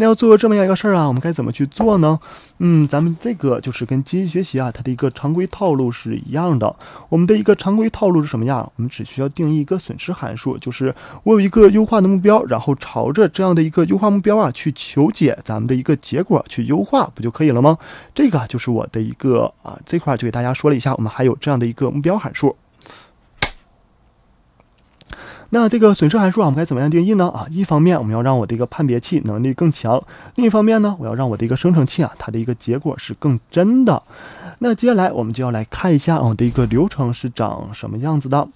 那要做这么样一个事儿啊，我们该怎么去做呢？嗯，咱们这个就是跟机器学习啊，它的一个常规套路是一样的。我们的一个常规套路是什么样？我们只需要定义一个损失函数，就是我有一个优化的目标，然后朝着这样的一个优化目标啊去求解咱们的一个结果去优化，不就可以了吗？这个就是我的一个啊，这块就给大家说了一下，我们还有这样的一个目标函数。那这个损失函数啊，我们该怎么样定义呢？啊，一方面我们要让我的一个判别器能力更强，另一方面呢，我要让我的一个生成器啊，它的一个结果是更真的。那接下来我们就要来看一下我的一个流程是长什么样子的。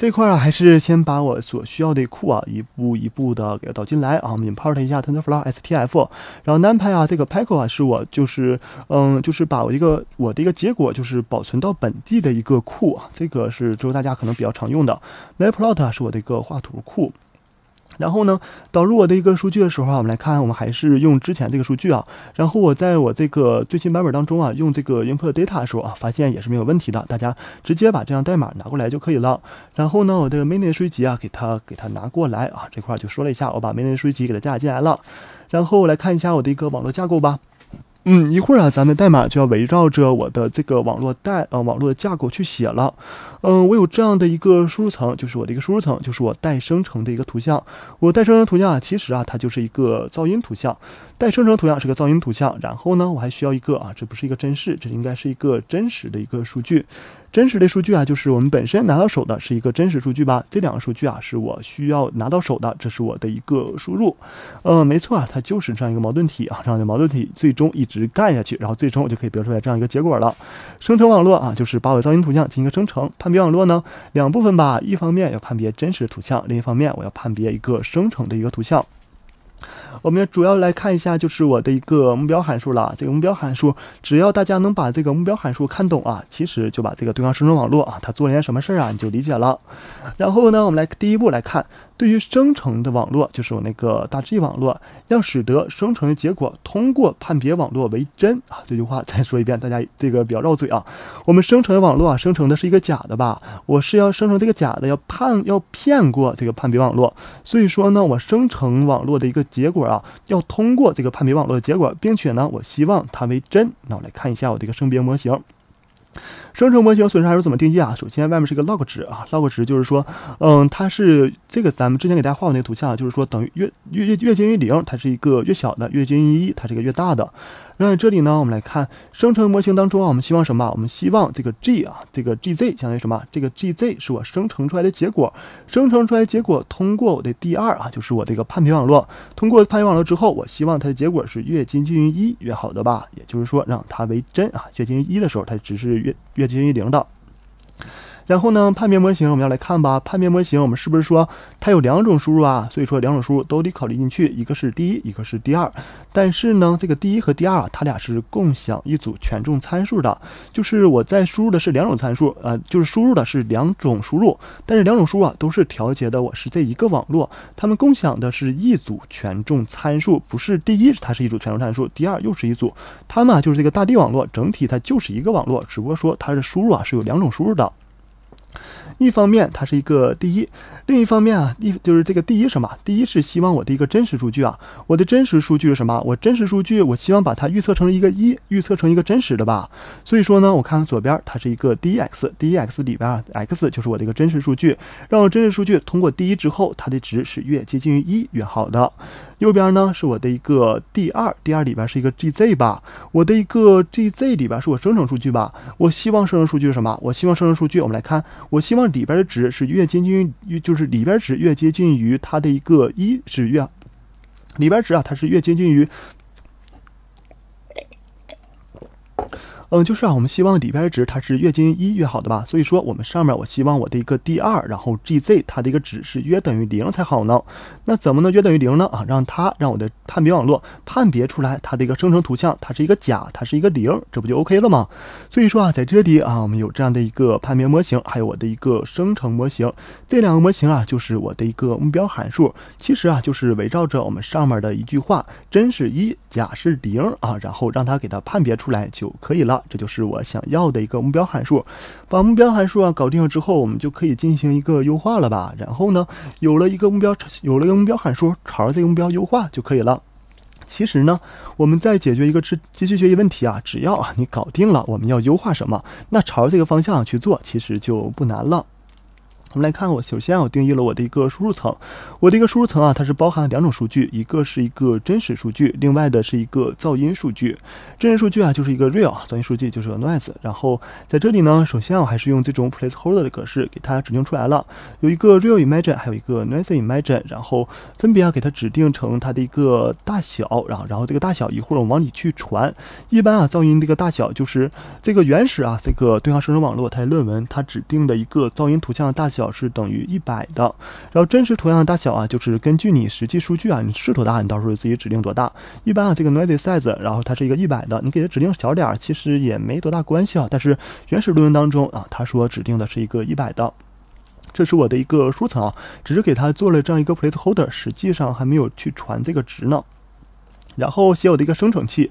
这块啊，还是先把我所需要的库啊，一步一步的给它导进来啊。我们 import 一下 TensorFlow S T F，然后 NumPy 啊，这个 p i c k 啊，是我就是嗯，就是把我一个我的一个结果，就是保存到本地的一个库，这个是就是大家可能比较常用的。m a t p l o t 啊，是我的一个画图库。然后呢，导入我的一个数据的时候啊，我们来看，我们还是用之前这个数据啊。然后我在我这个最新版本当中啊，用这个 n p u t Data 的时候啊，发现也是没有问题的。大家直接把这样代码拿过来就可以了。然后呢，我的个 Mini 数据集啊，给它给它拿过来啊，这块就说了一下，我把 Mini 数据集给它加进来了。然后来看一下我的一个网络架构吧。嗯，一会儿啊，咱们代码就要围绕着我的这个网络代呃网络的架构去写了。嗯，我有这样的一个输入层，就是我的一个输入层，就是我待生成的一个图像。我待生成图像啊，其实啊，它就是一个噪音图像。待生成图像是个噪音图像，然后呢，我还需要一个啊，这不是一个真实，这应该是一个真实的一个数据。真实的数据啊，就是我们本身拿到手的是一个真实数据吧？这两个数据啊，是我需要拿到手的，这是我的一个输入。呃，没错啊，它就是这样一个矛盾体啊，这样的矛盾体最终一直干下去，然后最终我就可以得出来这样一个结果了。生成网络啊，就是把我的噪音图像进行一个生成。判别网络呢，两部分吧，一方面要判别真实图像，另一方面我要判别一个生成的一个图像。我们主要来看一下，就是我的一个目标函数了。这个目标函数，只要大家能把这个目标函数看懂啊，其实就把这个对抗生成网络啊，它做了些什么事儿啊，你就理解了。然后呢，我们来第一步来看。对于生成的网络，就是我那个大 G 网络，要使得生成的结果通过判别网络为真啊，这句话再说一遍，大家这个比较绕嘴啊。我们生成的网络啊，生成的是一个假的吧？我是要生成这个假的，要判要骗过这个判别网络。所以说呢，我生成网络的一个结果啊，要通过这个判别网络的结果，并且呢，我希望它为真。那我来看一下我这个生别模型。生成模型损失函数怎么定义啊？首先外面是一个 log 值啊，log 值就是说，嗯，它是这个咱们之前给大家画过那个图像，就是说等于越越越接近于零，它是一个越小的；越接近于一，它是一个越大的。那在这里呢，我们来看生成模型当中啊，我们希望什么？我们希望这个 G 啊，这个 GZ 相当于什么？这个 GZ 是我生成出来的结果，生成出来结果通过我的第二啊，就是我这个判别网络，通过判别网络之后，我希望它的结果是越接近于一越好的吧？也就是说，让它为真啊，越接近于一的时候，它只是越越接近于零的。然后呢，判别模型我们要来看吧。判别模型我们是不是说它有两种输入啊？所以说两种输入都得考虑进去，一个是第一，一个是第二。但是呢，这个第一和第二啊，它俩是共享一组权重参数的，就是我在输入的是两种参数啊，就是输入的是两种输入，但是两种输入啊都是调节的，我是这一个网络，它们共享的是一组权重参数，不是第一是它是一组权重参数，第二又是一组，它呢，就是这个大地网络整体它就是一个网络，只不过说它的输入啊是有两种输入的。一方面，它是一个第一；另一方面啊，一就是这个第一什么？第一是希望我的一个真实数据啊，我的真实数据是什么？我真实数据，我希望把它预测成一个一，预测成一个真实的吧。所以说呢，我看看左边，它是一个第一 x，第一 x 里边啊，x 就是我的一个真实数据，让我真实数据通过第一之后，它的值是越接近于一越好的。右边呢是我的一个 D 二，D 二里边是一个 GZ 吧，我的一个 GZ 里边是我生成数据吧，我希望生成数据是什么？我希望生成数据，我们来看，我希望里边的值是越接近于，就是里边值越接近于它的一个一，是越，里边值啊它是越接近于。嗯，就是啊，我们希望里边的值它是越接近一越好的吧，所以说我们上面我希望我的一个 D 二，然后 GZ 它的一个值是约等于零才好呢。那怎么能约等于零呢？啊，让它让我的判别网络判别出来，它的一个生成图像它是一个假，它是一个零，这不就 OK 了吗？所以说啊，在这里啊，我们有这样的一个判别模型，还有我的一个生成模型，这两个模型啊，就是我的一个目标函数。其实啊，就是围绕着我们上面的一句话，真是一假是零啊，然后让它给它判别出来就可以了。这就是我想要的一个目标函数，把目标函数啊搞定了之后，我们就可以进行一个优化了吧。然后呢，有了一个目标，有了一个目标函数，朝着这个目标优化就可以了。其实呢，我们在解决一个知机器学习问题啊，只要啊你搞定了我们要优化什么，那朝着这个方向去做，其实就不难了。我们来看我，首先我定义了我的一个输入层，我的一个输入层啊，它是包含两种数据，一个是一个真实数据，另外的是一个噪音数据。真实数据啊，就是一个 real，噪音数据就是 noise。然后在这里呢，首先我还是用这种 placeholder 的格式给它指定出来了，有一个 real image，i n 还有一个 noise image，i n 然后分别啊给它指定成它的一个大小，然后然后这个大小一会儿我往里去传。一般啊噪音这个大小就是这个原始啊这个对话生成网络它论文它指定的一个噪音图像的大小。角是等于一百的，然后真实图像的大小啊，就是根据你实际数据啊，你是多大，你到时候自己指定多大。一般啊，这个 noisy size，然后它是一个一百的，你给它指定小点儿，其实也没多大关系啊。但是原始录音当中啊，他说指定的是一个一百的，这是我的一个书层啊，只是给它做了这样一个 placeholder，实际上还没有去传这个值呢。然后写我的一个生成器，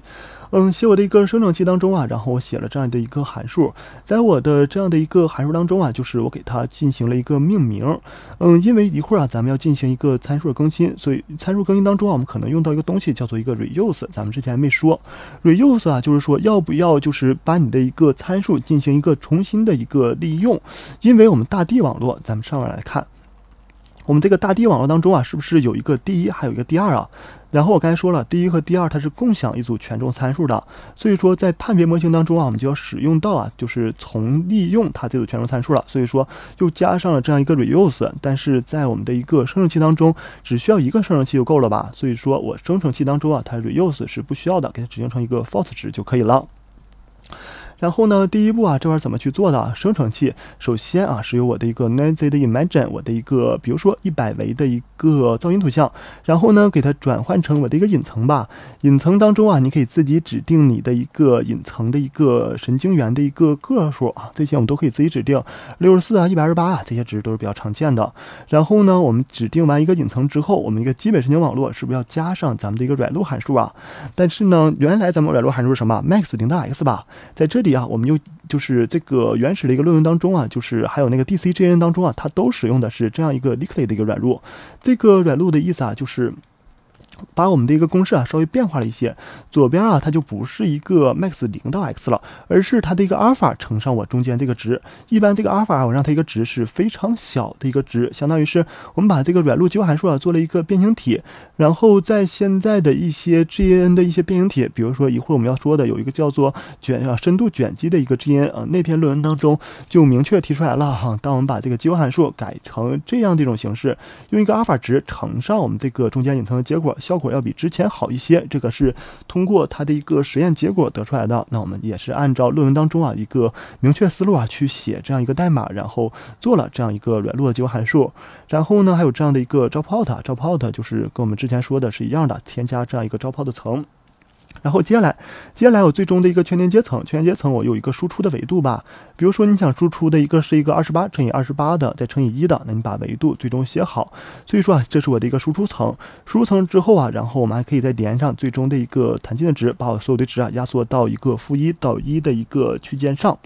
嗯，写我的一个生成器当中啊，然后我写了这样的一个函数，在我的这样的一个函数当中啊，就是我给它进行了一个命名，嗯，因为一会儿啊，咱们要进行一个参数更新，所以参数更新当中啊，我们可能用到一个东西叫做一个 reuse，咱们之前没说 reuse 啊，就是说要不要就是把你的一个参数进行一个重新的一个利用，因为我们大地网络，咱们上面来看。我们这个大地网络当中啊，是不是有一个第一，还有一个第二啊？然后我刚才说了，第一和第二它是共享一组权重参数的，所以说在判别模型当中啊，我们就要使用到啊，就是从利用它这组权重参数了。所以说又加上了这样一个 reuse，但是在我们的一个生成器当中，只需要一个生成器就够了吧？所以说，我生成器当中啊，它 reuse 是不需要的，给它指定成一个 false 值就可以了。然后呢，第一步啊，这块怎么去做的？生成器首先啊，是由我的一个 noisy imagine 我的一个，比如说一百维的一个噪音图像，然后呢，给它转换成我的一个隐层吧。隐层当中啊，你可以自己指定你的一个隐层的一个神经元的一个个数啊，这些我们都可以自己指定，六十四啊，一百二十八啊，这些值都是比较常见的。然后呢，我们指定完一个隐层之后，我们一个基本神经网络是不是要加上咱们的一个软路函数啊？但是呢，原来咱们软路函数是什么？max 0到 x 吧，在这里。啊，我们又就是这个原始的一个论文当中啊，就是还有那个 DCGN 当中啊，它都使用的是这样一个 l i q e l y 的一个软路。这个软路的意思啊，就是。把我们的一个公式啊稍微变化了一些，左边啊它就不是一个 max 零到 x 了，而是它的一个阿尔法乘上我中间这个值。一般这个阿尔法我让它一个值是非常小的一个值，相当于是我们把这个软路激活函数啊做了一个变形体。然后在现在的一些 G N 的一些变形体，比如说一会儿我们要说的有一个叫做卷啊深度卷积的一个 G N 啊那篇论文当中就明确提出来了哈，当我们把这个激活函数改成这样的一种形式，用一个阿尔法值乘上我们这个中间隐藏的结果。效果要比之前好一些，这个是通过它的一个实验结果得出来的。那我们也是按照论文当中啊一个明确思路啊去写这样一个代码，然后做了这样一个软路的激活函数。然后呢，还有这样的一个招炮的招炮 t 就是跟我们之前说的是一样的，添加这样一个招炮的层。然后接下来，接下来我最终的一个全连接层，全连接层我有一个输出的维度吧。比如说你想输出的一个是一个二十八乘以二十八的，再乘以一的，那你把维度最终写好。所以说啊，这是我的一个输出层。输出层之后啊，然后我们还可以再连上最终的一个弹性值，把我所有的值啊压缩到一个负一到一的一个区间上。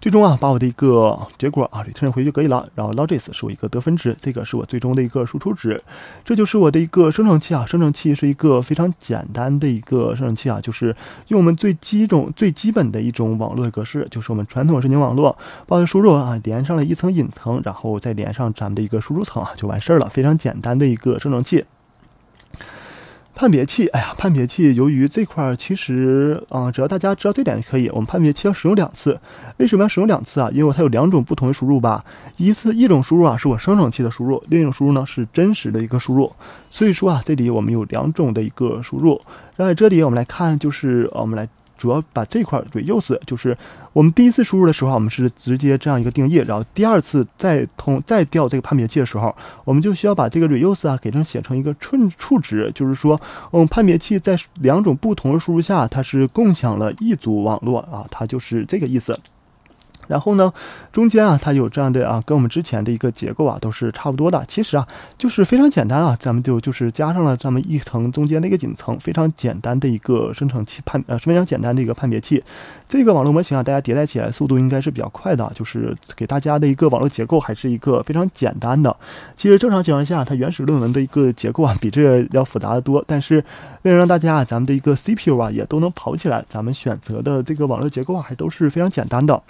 最终啊，把我的一个结果啊，return 回去可以了。然后 l o g i s 是我一个得分值，这个是我最终的一个输出值。这就是我的一个生成器啊，生成器是一个非常简单的一个生成器啊，就是用我们最基种最基本的一种网络格式，就是我们传统的神经网络，把我输入啊连上了一层隐层，然后再连上咱们的一个输出层啊，就完事儿了，非常简单的一个生成器。判别器，哎呀，判别器，由于这块儿其实啊，只要大家知道这点就可以。我们判别器要使用两次，为什么要使用两次啊？因为它有两种不同的输入吧，一次一种输入啊，是我生成器的输入，另一种输入呢是真实的一个输入，所以说啊，这里我们有两种的一个输入。然后这里我们来看，就是啊，我们来。主要把这块 reuse 就是我们第一次输入的时候，我们是直接这样一个定义，然后第二次再通再调这个判别器的时候，我们就需要把这个 reuse 啊给它写成一个寸触值，就是说，嗯，判别器在两种不同的输入下，它是共享了一组网络啊，它就是这个意思。然后呢，中间啊，它有这样的啊，跟我们之前的一个结构啊，都是差不多的。其实啊，就是非常简单啊，咱们就就是加上了这么一层中间的一个顶层，非常简单的一个生成器判呃，是非常简单的一个判别器。这个网络模型啊，大家迭代起来速度应该是比较快的。就是给大家的一个网络结构还是一个非常简单的。其实正常情况下，它原始论文的一个结构啊，比这要复杂的多。但是为了让大家啊，咱们的一个 CPU 啊也都能跑起来，咱们选择的这个网络结构啊，还都是非常简单的。